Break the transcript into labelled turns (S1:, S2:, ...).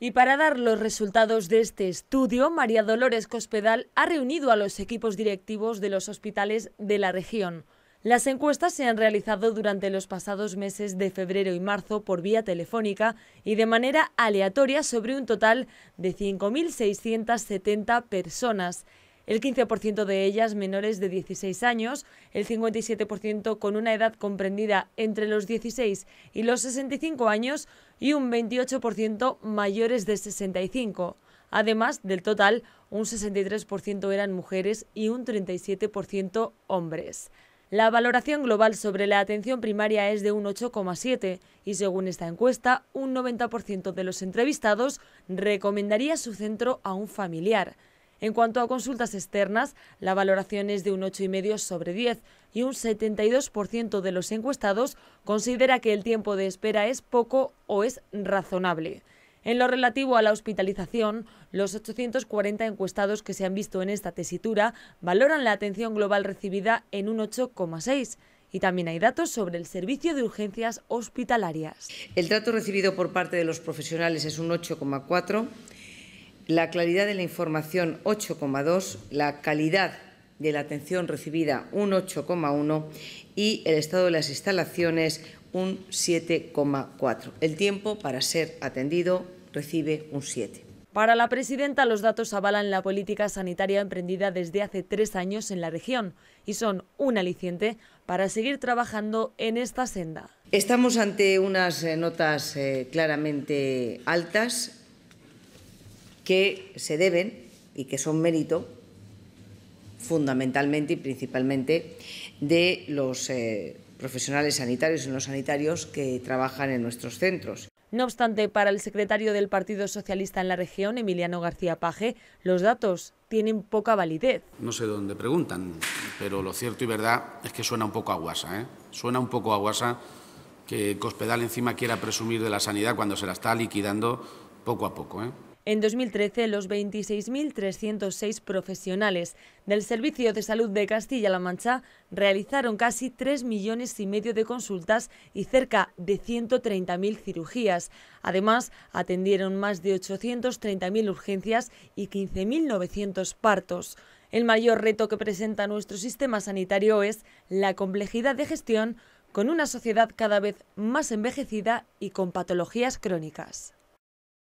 S1: Y para dar los resultados de este estudio, María Dolores Cospedal ha reunido a los equipos directivos de los hospitales de la región. Las encuestas se han realizado durante los pasados meses de febrero y marzo por vía telefónica y de manera aleatoria sobre un total de 5.670 personas el 15% de ellas menores de 16 años, el 57% con una edad comprendida entre los 16 y los 65 años y un 28% mayores de 65. Además, del total, un 63% eran mujeres y un 37% hombres. La valoración global sobre la atención primaria es de un 8,7 y según esta encuesta, un 90% de los entrevistados recomendaría su centro a un familiar. En cuanto a consultas externas, la valoración es de un 8,5 sobre 10 y un 72% de los encuestados considera que el tiempo de espera es poco o es razonable. En lo relativo a la hospitalización, los 840 encuestados que se han visto en esta tesitura valoran la atención global recibida en un 8,6 y también hay datos sobre el servicio de urgencias hospitalarias.
S2: El trato recibido por parte de los profesionales es un 8,4 la claridad de la información 8,2, la calidad de la atención recibida un 8,1 y el estado de las instalaciones un 7,4. El tiempo para ser atendido recibe un 7.
S1: Para la presidenta, los datos avalan la política sanitaria emprendida desde hace tres años en la región y son un aliciente para seguir trabajando en esta senda.
S2: Estamos ante unas eh, notas eh, claramente altas que se deben y que son mérito fundamentalmente y principalmente de los eh, profesionales sanitarios y no sanitarios que trabajan en nuestros centros.
S1: No obstante, para el secretario del Partido Socialista en la región, Emiliano García Paje, los datos tienen poca validez.
S2: No sé dónde preguntan, pero lo cierto y verdad es que suena un poco a guasa. ¿eh? Suena un poco a que Cospedal encima quiera presumir de la sanidad cuando se la está liquidando poco a poco. ¿eh?
S1: En 2013, los 26.306 profesionales del Servicio de Salud de Castilla-La Mancha realizaron casi 3 millones y medio de consultas y cerca de 130.000 cirugías. Además, atendieron más de 830.000 urgencias y 15.900 partos. El mayor reto que presenta nuestro sistema sanitario es la complejidad de gestión con una sociedad cada vez más envejecida y con patologías crónicas.